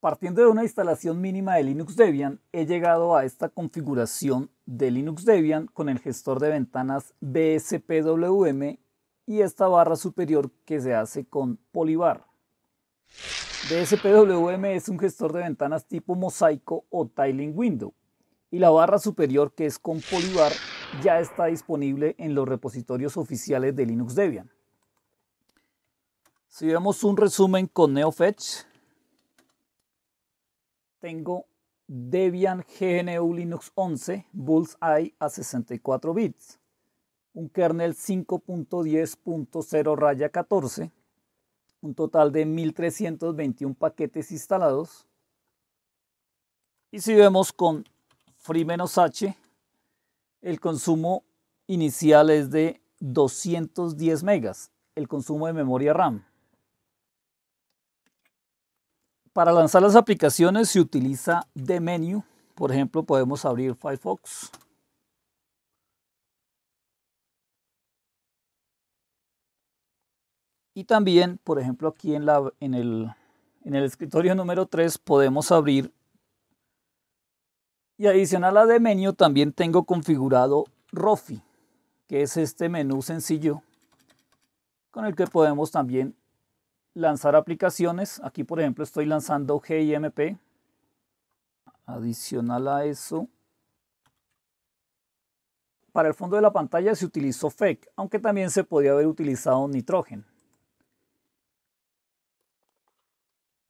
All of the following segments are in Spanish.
Partiendo de una instalación mínima de Linux Debian, he llegado a esta configuración de Linux Debian con el gestor de ventanas BSPWM y esta barra superior que se hace con Polybar. BSPWM es un gestor de ventanas tipo mosaico o tiling window y la barra superior que es con Polybar ya está disponible en los repositorios oficiales de Linux Debian. Si vemos un resumen con NeoFetch, tengo Debian GNU Linux 11 Bullseye a 64 bits, un kernel 5.10.0 raya 14, un total de 1321 paquetes instalados. Y si vemos con Free-H, el consumo inicial es de 210 megas, el consumo de memoria RAM. Para lanzar las aplicaciones se utiliza de menú. Por ejemplo, podemos abrir Firefox. Y también, por ejemplo, aquí en, la, en, el, escritorio número 3 podemos abrir. Y adicional a de menú también tengo configurado Rofi, que es este menú sencillo con el que podemos también lanzar aplicaciones. Aquí, por ejemplo, estoy lanzando GIMP. Adicional a eso, para el fondo de la pantalla se utilizó FEC, aunque también se podía haber utilizado Nitrogen.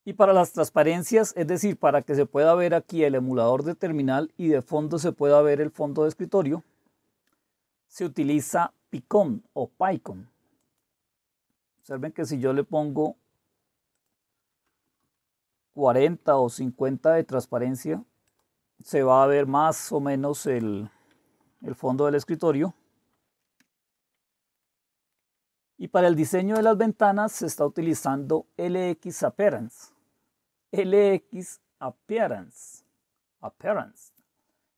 Y para las transparencias, es decir, para que se pueda ver aquí el emulador de terminal y de fondo se pueda ver el fondo de escritorio, se utiliza Picon o PyCon. Observen que si yo le pongo 40 o 50 de transparencia, se va a ver más o menos el, fondo del escritorio. Y para el diseño de las ventanas se está utilizando LX Appearance. LX Appearance. Appearance.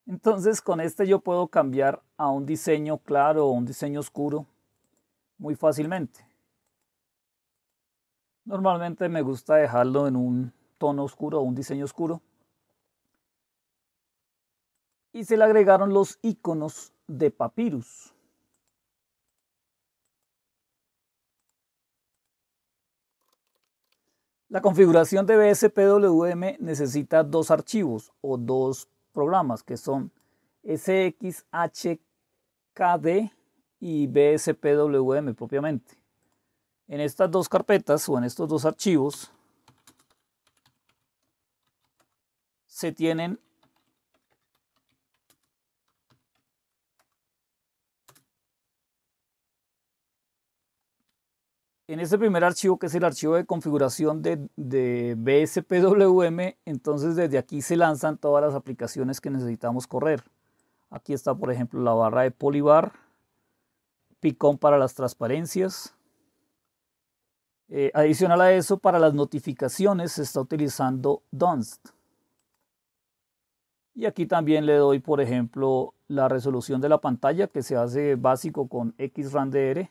Entonces con este yo puedo cambiar a un diseño claro o un diseño oscuro muy fácilmente. Normalmente me gusta dejarlo en un tono oscuro o un diseño oscuro. Y se le agregaron los iconos de Papyrus. La configuración de BSPWM necesita dos archivos o dos programas que son SXHKD y BSPWM propiamente en estas dos carpetas o en estos dos archivos se tienen en este primer archivo, que es el archivo de configuración de, BSPWM, entonces desde aquí se lanzan todas las aplicaciones que necesitamos correr. Aquí está, por ejemplo, la barra de Polybar, Picom para las transparencias, eh, adicional a eso, para las notificaciones se está utilizando Dunst. Y aquí también le doy, por ejemplo, la resolución de la pantalla que se hace básico con XRANDR.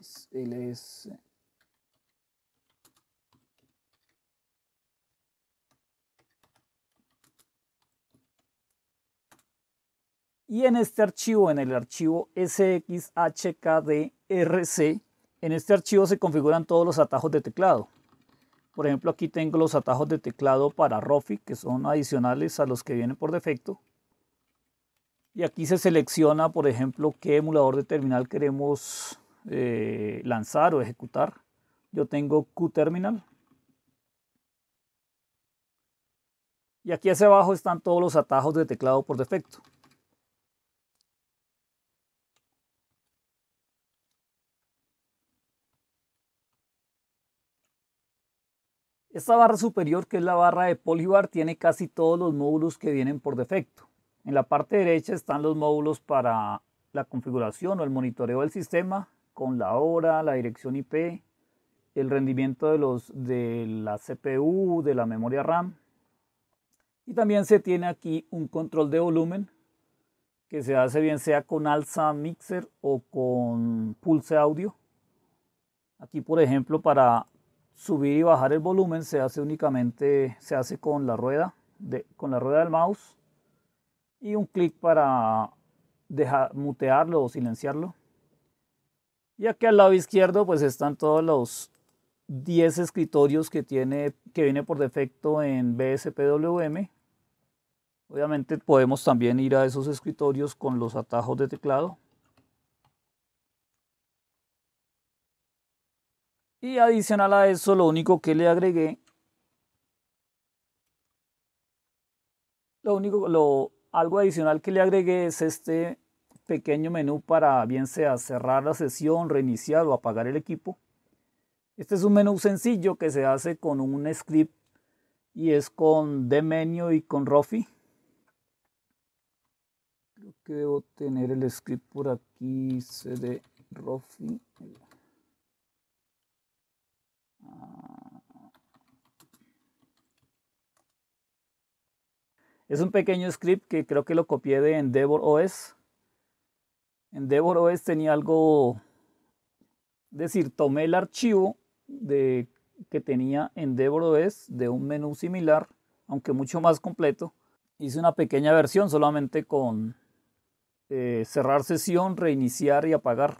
XLS Y en este archivo, en el archivo sxhkdrc, en este archivo se configuran todos los atajos de teclado. Por ejemplo, aquí tengo los atajos de teclado para Rofi, que son adicionales a los que vienen por defecto. Y aquí se selecciona, por ejemplo, qué emulador de terminal queremos eh, lanzar o ejecutar. Yo tengo QTerminal. Y aquí hacia abajo están todos los atajos de teclado por defecto. Esta barra superior, que es la barra de Polybar, tiene casi todos los módulos que vienen por defecto. En la parte derecha están los módulos para la configuración o el monitoreo del sistema, con la hora, la dirección IP, el rendimiento de, los, de la CPU, de la memoria RAM. Y también se tiene aquí un control de volumen que se hace bien sea con alza mixer o con pulse audio. Aquí por ejemplo para subir y bajar el volumen se hace únicamente se hace con la rueda de, con la rueda del mouse y un clic para dejar mutearlo o silenciarlo y aquí al lado izquierdo pues están todos los 10 escritorios que tiene que viene por defecto en BSPWM obviamente podemos también ir a esos escritorios con los atajos de teclado Y adicional a eso, lo único que le agregué, lo único, algo adicional que le agregué es este pequeño menú para bien sea cerrar la sesión, reiniciar o apagar el equipo. Este es un menú sencillo que se hace con un script y es con menu y con Rofi. Creo que debo tener el script por aquí, CD Rofi. Es un pequeño script que creo que lo copié de Endeavor OS. Endeavor OS tenía algo, es decir, tomé el archivo de, que tenía Endeavor OS de un menú similar, aunque mucho más completo. Hice una pequeña versión solamente con eh, cerrar sesión, reiniciar y apagar.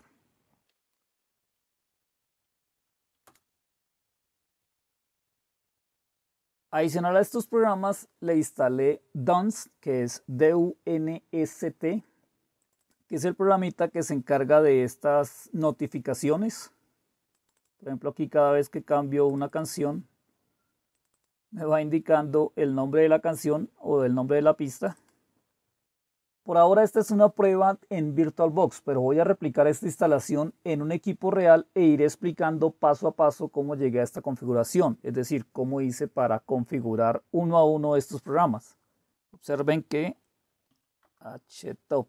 Adicional a estos programas le instalé Dunst, que es D-U-N-S-T, que es el programita que se encarga de estas notificaciones. Por ejemplo, aquí cada vez que cambio una canción, me va indicando el nombre de la canción o el nombre de la pista. Por ahora esta es una prueba en VirtualBox, pero voy a replicar esta instalación en un equipo real e iré explicando paso a paso cómo llegué a esta configuración, es decir, cómo hice para configurar uno a uno estos programas. Observen que htop.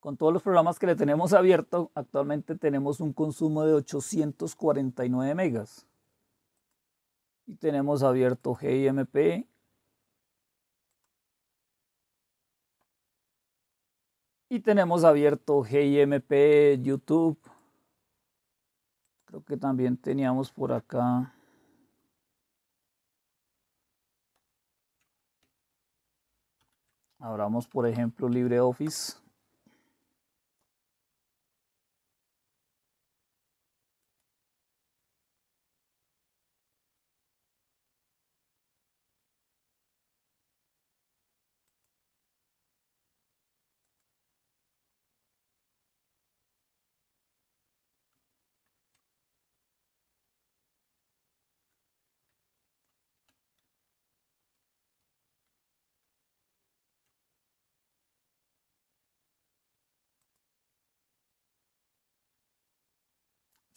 Con todos los programas que le tenemos abierto, actualmente tenemos un consumo de 849 megas. Y tenemos abierto GIMP, Y tenemos abierto GIMP, YouTube. Creo que también teníamos por acá. Abramos, por ejemplo, LibreOffice.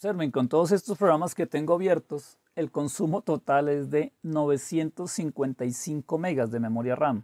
Observen, con todos estos programas que tengo abiertos, el consumo total es de 955 megas de memoria RAM.